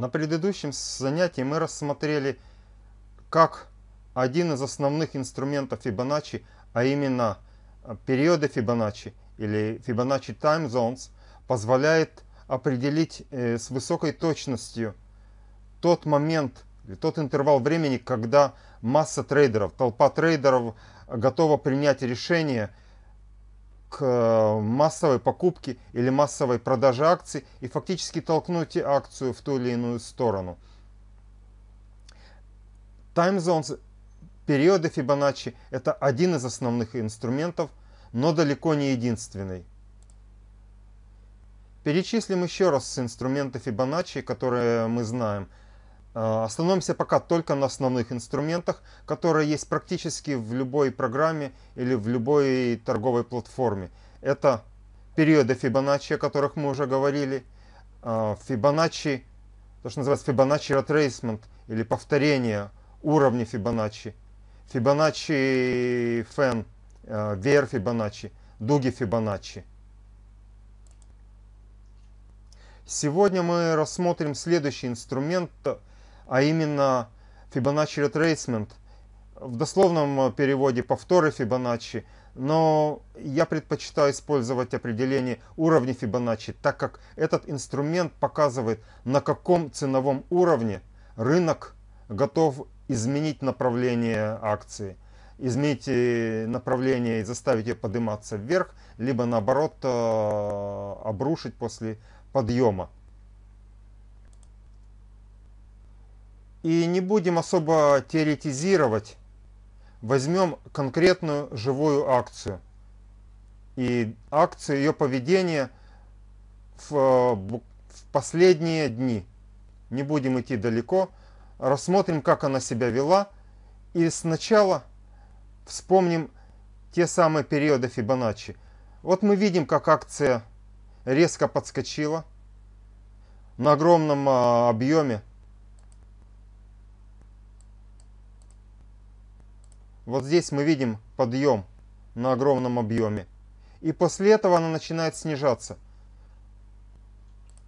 На предыдущем занятии мы рассмотрели, как один из основных инструментов Фибоначчи, а именно э, периоды Фибоначчи или Fibonacci Time Zones, позволяет определить э, с высокой точностью тот момент, тот интервал времени, когда масса трейдеров, толпа трейдеров готова принять решение к э, массовой покупке или массовой продаже акций и фактически толкнуть акцию в ту или иную сторону. Таймзонс, периоды Фибоначчи – это один из основных инструментов, но далеко не единственный. Перечислим еще раз инструменты Фибоначчи, которые мы знаем – а, остановимся пока только на основных инструментах, которые есть практически в любой программе или в любой торговой платформе. Это периоды Fibonacci, о которых мы уже говорили, а, Fibonacci, то, что называется Fibonacci retracement или повторение уровня Fibonacci, Fibonacci фен, веер а, Fibonacci, дуги Fibonacci. Сегодня мы рассмотрим следующий инструмент – а именно Fibonacci Retracement. В дословном э, переводе повторы Fibonacci, но я предпочитаю использовать определение уровня Fibonacci, так как этот инструмент показывает, на каком ценовом уровне рынок готов изменить направление акции, изменить э, направление и заставить ее подниматься вверх, либо наоборот э, обрушить после подъема. И не будем особо теоретизировать. Возьмем конкретную живую акцию. И акцию ее поведения в, э, в последние дни. Не будем идти далеко. Рассмотрим, как она себя вела. И сначала вспомним те самые периоды Фибоначчи. Вот мы видим, как акция резко подскочила на огромном а, объеме Вот здесь мы видим подъем на огромном объеме. И после этого она начинает снижаться.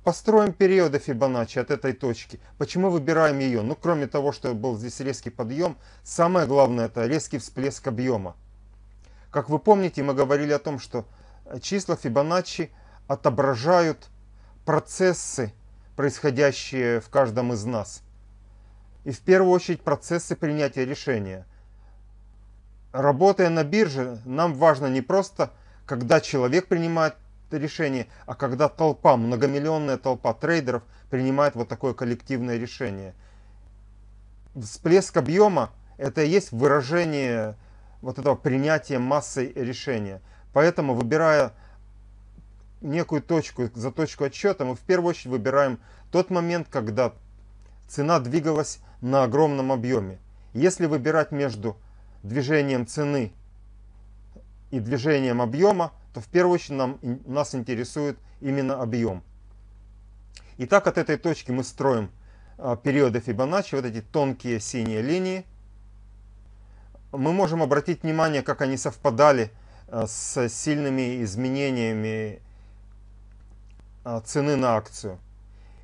Построим периоды Фибоначчи от этой точки. Почему выбираем ее? Ну, кроме того, что был здесь резкий подъем, самое главное это резкий всплеск объема. Как вы помните, мы говорили о том, что числа Фибоначчи отображают процессы, происходящие в каждом из нас. И в первую очередь процессы принятия решения – Работая на бирже, нам важно не просто, когда человек принимает решение, а когда толпа, многомиллионная толпа трейдеров принимает вот такое коллективное решение. Всплеск объема – это и есть выражение вот этого принятия массой решения. Поэтому, выбирая некую точку за точку отчета, мы в первую очередь выбираем тот момент, когда цена двигалась на огромном объеме. Если выбирать между движением цены и движением объема, то в первую очередь нам, нас интересует именно объем. И так от этой точки мы строим а, периоды Фибоначчи, вот эти тонкие синие линии. Мы можем обратить внимание, как они совпадали а, с сильными изменениями а, цены на акцию.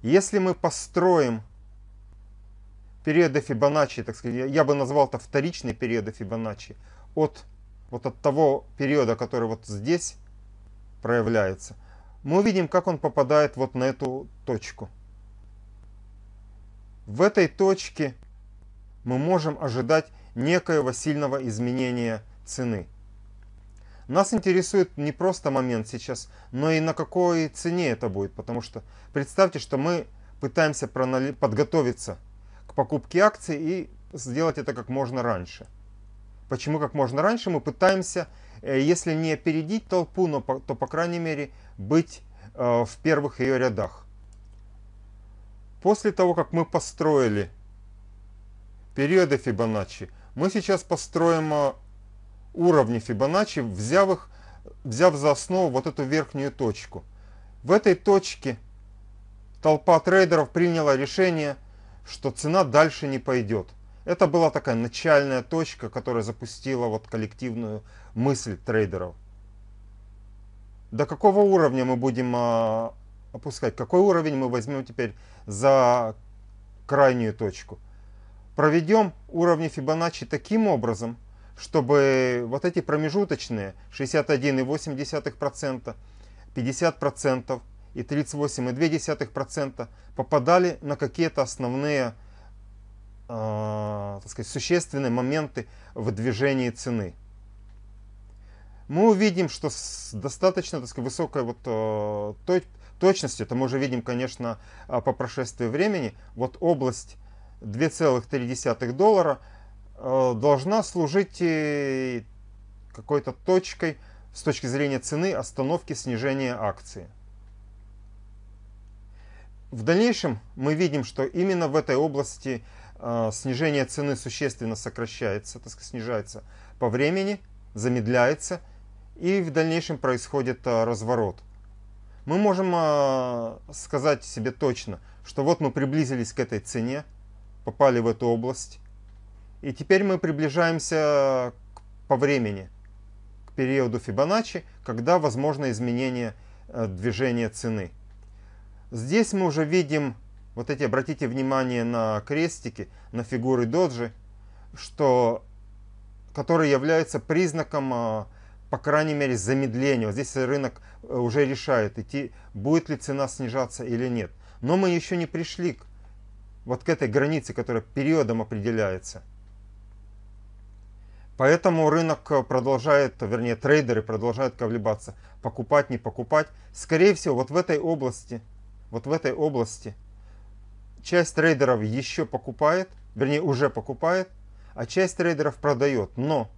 Если мы построим периода Фибоначчи, так сказать, я бы назвал это вторичный период Фибоначчи, от вот от того периода, который вот здесь проявляется, мы увидим, как он попадает вот на эту точку. В этой точке мы можем ожидать некоего сильного изменения цены. Нас интересует не просто момент сейчас, но и на какой цене это будет, потому что представьте, что мы пытаемся подготовиться покупке акций и сделать это как можно раньше. Почему как можно раньше? Мы пытаемся, э, если не опередить толпу, но по, то, по крайней мере, быть э, в первых ее рядах. После того, как мы построили периоды Фибоначчи, мы сейчас построим э, уровни Фибоначчи, взяв, их, взяв за основу вот эту верхнюю точку. В этой точке толпа трейдеров приняла решение – что цена дальше не пойдет. Это была такая начальная точка, которая запустила вот коллективную мысль трейдеров. До какого уровня мы будем а, опускать? Какой уровень мы возьмем теперь за крайнюю точку? Проведем уровни Фибоначчи таким образом, чтобы вот эти промежуточные 61,8%, 50%, и 38,2% попадали на какие-то основные э, так сказать, существенные моменты в движении цены. Мы увидим, что с достаточно так сказать, высокой вот, э, точностью, это мы уже видим, конечно, а, по прошествии времени, вот область 2,3 доллара э, должна служить э, какой-то точкой с точки зрения цены остановки снижения акции. В дальнейшем мы видим, что именно в этой области э, снижение цены существенно сокращается, так сказать, снижается по времени, замедляется, и в дальнейшем происходит э, разворот. Мы можем э, сказать себе точно, что вот мы приблизились к этой цене, попали в эту область, и теперь мы приближаемся по времени, к периоду Фибоначчи, когда возможно изменение движения цены – Здесь мы уже видим, вот эти, обратите внимание на крестики, на фигуры доджи, что, которые являются признаком, а, по крайней мере, замедления. Вот здесь рынок э, уже решает, идти, будет ли цена снижаться или нет. Но мы еще не пришли к, вот к этой границе, которая периодом определяется. Поэтому рынок э, продолжает, вернее трейдеры продолжают колебаться, покупать, не покупать. Скорее всего, вот в этой области – вот в этой области. Часть трейдеров еще покупает, вернее уже покупает, а часть трейдеров продает. Но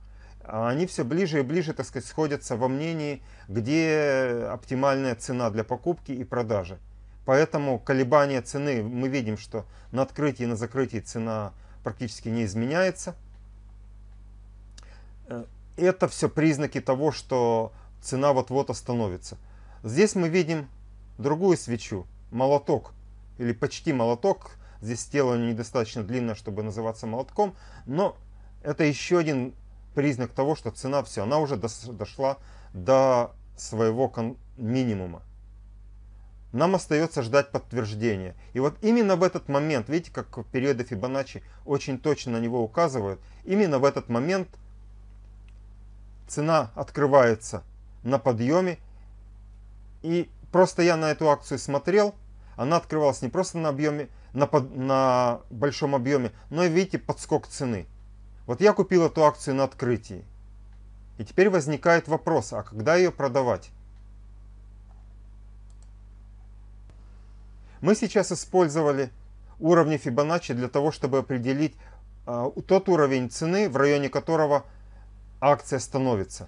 они все ближе и ближе, так сказать, сходятся во мнении, где оптимальная цена для покупки и продажи. Поэтому колебания цены, мы видим, что на открытии и на закрытии цена практически не изменяется. Э, это все признаки того, что цена вот-вот остановится. Здесь мы видим другую свечу, молоток, или почти молоток. Здесь тело недостаточно длинное, чтобы называться молотком, но это еще один признак того, что цена все, она уже дошла до своего минимума. Нам остается ждать подтверждения. И вот именно в этот момент, видите, как периоды Фибоначчи очень точно на него указывают, именно в этот момент цена открывается на подъеме. И просто я на эту акцию смотрел, она открывалась не просто на, объеме, на, под, на большом объеме, но и, видите, подскок цены. Вот я купил эту акцию на открытии. И теперь возникает вопрос, а когда ее продавать? Мы сейчас использовали уровни Фибоначчи для того, чтобы определить э, тот уровень цены, в районе которого акция становится.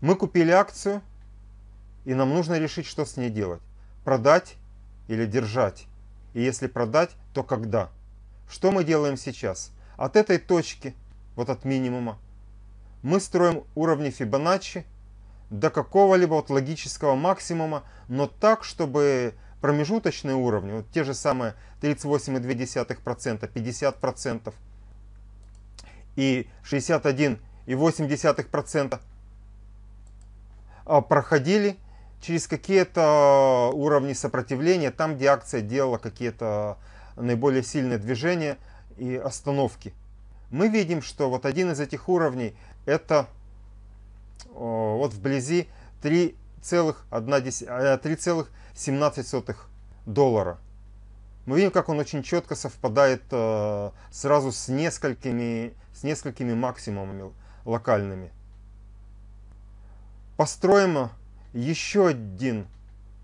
Мы купили акцию, и нам нужно решить, что с ней делать. Продать или держать? И если продать, то когда? Что мы делаем сейчас? От этой точки, вот от минимума, мы строим уровни Фибоначчи до какого-либо вот логического максимума, но так, чтобы промежуточные уровни, вот те же самые 38,2%, 50% и 61,8% а, проходили через какие-то уровни сопротивления, там, где акция делала какие-то наиболее сильные движения и остановки. Мы видим, что вот один из этих уровней это э, вот вблизи 3,17 э, доллара. Мы видим, как он очень четко совпадает э, сразу с несколькими, с несколькими максимумами локальными. Построим еще один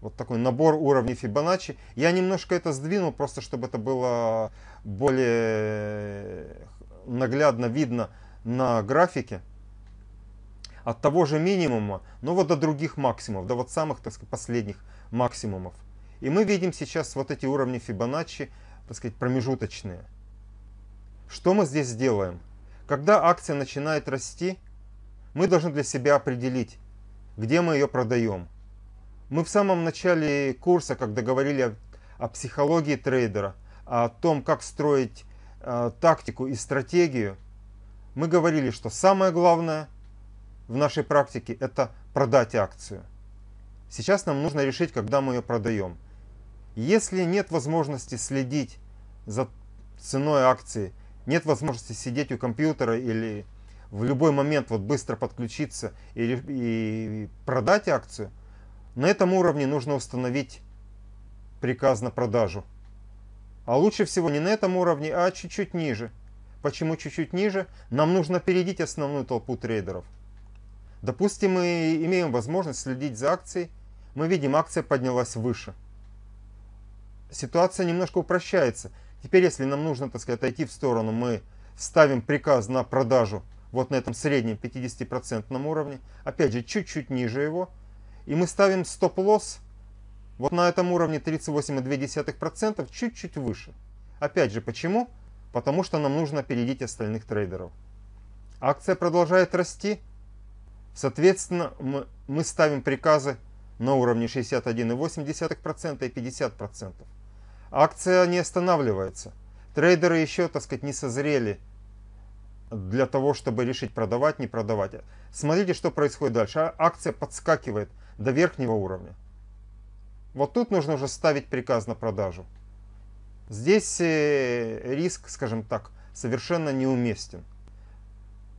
вот такой набор уровней Фибоначчи. Я немножко это сдвинул, просто чтобы это было более наглядно видно на графике. От того же минимума, но вот до других максимумов, до вот самых, так сказать, последних максимумов. И мы видим сейчас вот эти уровни Фибоначчи, так сказать, промежуточные. Что мы здесь сделаем? Когда акция начинает расти, мы должны для себя определить, где мы ее продаем. Мы в самом начале курса, когда говорили о, о психологии трейдера, о том, как строить э, тактику и стратегию, мы говорили, что самое главное в нашей практике – это продать акцию. Сейчас нам нужно решить, когда мы ее продаем. Если нет возможности следить за ценой акции, нет возможности сидеть у компьютера или в любой момент вот быстро подключиться или, и продать акцию, на этом уровне нужно установить приказ на продажу. А лучше всего не на этом уровне, а чуть-чуть ниже. Почему чуть-чуть ниже? Нам нужно опередить основную толпу трейдеров. Допустим, мы имеем возможность следить за акцией, мы видим, акция поднялась выше. Ситуация немножко упрощается. Теперь, если нам нужно, так сказать, отойти в сторону, мы ставим приказ на продажу вот на этом среднем 50% уровне, опять же чуть-чуть ниже его, и мы ставим стоп-лосс вот на этом уровне 38,2%, чуть-чуть выше. Опять же, почему? Потому что нам нужно опередить остальных трейдеров. Акция продолжает расти, соответственно, мы ставим приказы на уровне 61,8% и 50%. Акция не останавливается. Трейдеры еще, так сказать, не созрели – для того, чтобы решить продавать, не продавать. Смотрите, что происходит дальше. А, акция подскакивает до верхнего уровня. Вот тут нужно уже ставить приказ на продажу. Здесь э, риск, скажем так, совершенно неуместен.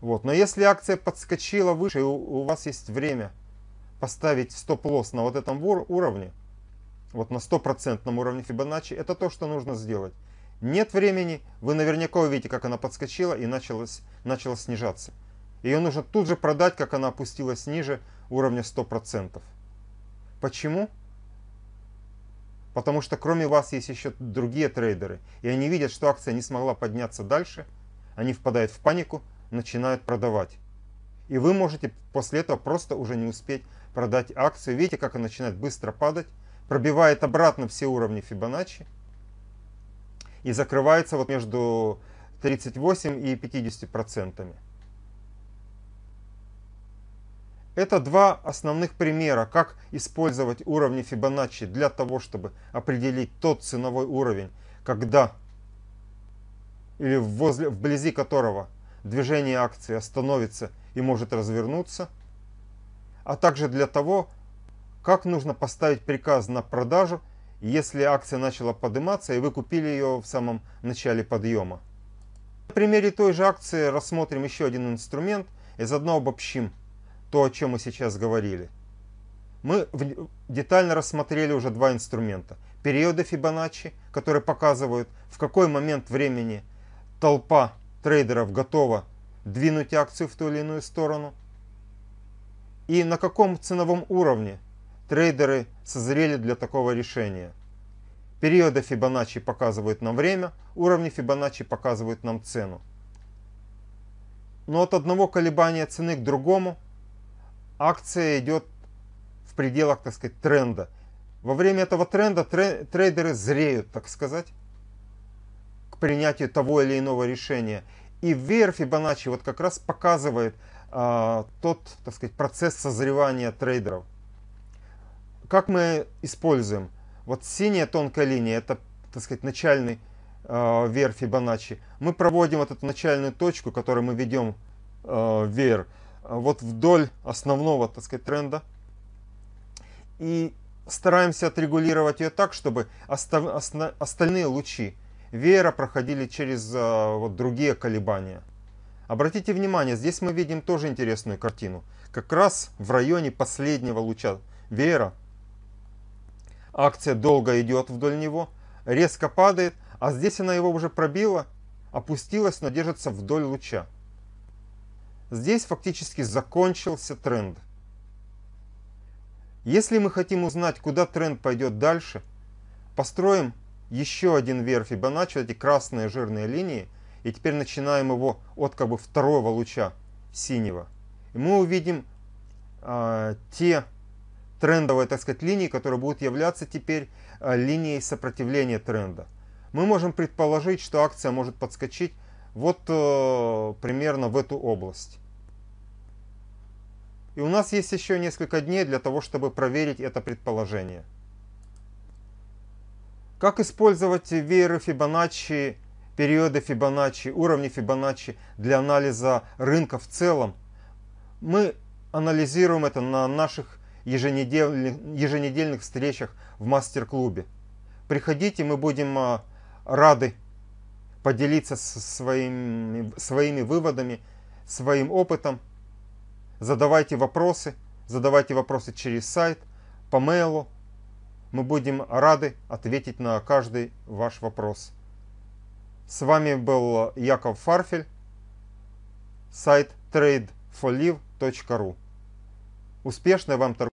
Вот. Но если акция подскочила выше, и у вас есть время поставить стоп-лосс на вот этом уровне, вот на стопроцентном уровне Fibonacci, это то, что нужно сделать нет времени, вы наверняка увидите, как она подскочила и началась, начала снижаться. Ее нужно тут же продать, как она опустилась ниже уровня 100%. Почему? Потому что кроме вас есть еще другие трейдеры, и они видят, что акция не смогла подняться дальше, они впадают в панику, начинают продавать. И вы можете после этого просто уже не успеть продать акцию. Видите, как она начинает быстро падать, пробивает обратно все уровни Фибоначчи, и закрывается вот между 38 и 50 процентами. Это два основных примера, как использовать уровни Фибоначчи для того, чтобы определить тот ценовой уровень, когда или возле, вблизи которого движение акции остановится и может развернуться, а также для того, как нужно поставить приказ на продажу если акция начала подниматься и вы купили ее в самом начале подъема. На примере той же акции рассмотрим еще один инструмент и заодно обобщим то, о чем мы сейчас говорили. Мы детально рассмотрели уже два инструмента. Периоды Фибоначчи, которые показывают, в какой момент времени толпа трейдеров готова двинуть акцию в ту или иную сторону. И на каком ценовом уровне трейдеры созрели для такого решения. Периоды Фибоначчи показывают нам время, уровни Фибоначчи показывают нам цену. Но от одного колебания цены к другому акция идет в пределах, так сказать, тренда. Во время этого тренда трейдеры зреют, так сказать, к принятию того или иного решения. И веер Фибоначчи вот как раз показывает а, тот, так сказать, процесс созревания трейдеров как мы используем? Вот синяя тонкая линия, это, так сказать, начальный э, веер Фибоначчи. Мы проводим вот эту начальную точку, которую мы ведем э, веер, вот вдоль основного, так сказать, тренда. И стараемся отрегулировать ее так, чтобы остав, осно, остальные лучи веера проходили через э, вот другие колебания. Обратите внимание, здесь мы видим тоже интересную картину. Как раз в районе последнего луча веера Акция долго идет вдоль него, резко падает, а здесь она его уже пробила, опустилась, но держится вдоль луча. Здесь фактически закончился тренд. Если мы хотим узнать, куда тренд пойдет дальше, построим еще один верх Фибоначчи, вот эти красные жирные линии, и теперь начинаем его от как бы второго луча синего. И мы увидим э, те трендовой, так сказать, линии, которая будет являться теперь э, линией сопротивления тренда. Мы можем предположить, что акция может подскочить вот э, примерно в эту область. И у нас есть еще несколько дней для того, чтобы проверить это предположение. Как использовать вееры Фибоначчи, периоды Фибоначчи, уровни Фибоначчи для анализа рынка в целом? Мы анализируем это на наших еженедельных, еженедельных встречах в мастер-клубе. Приходите, мы будем а, рады поделиться своими, своими выводами, своим опытом. Задавайте вопросы, задавайте вопросы через сайт, по мейлу. Мы будем рады ответить на каждый ваш вопрос. С вами был Яков Фарфель, сайт tradeforlive.ru. Успешной вам торговли!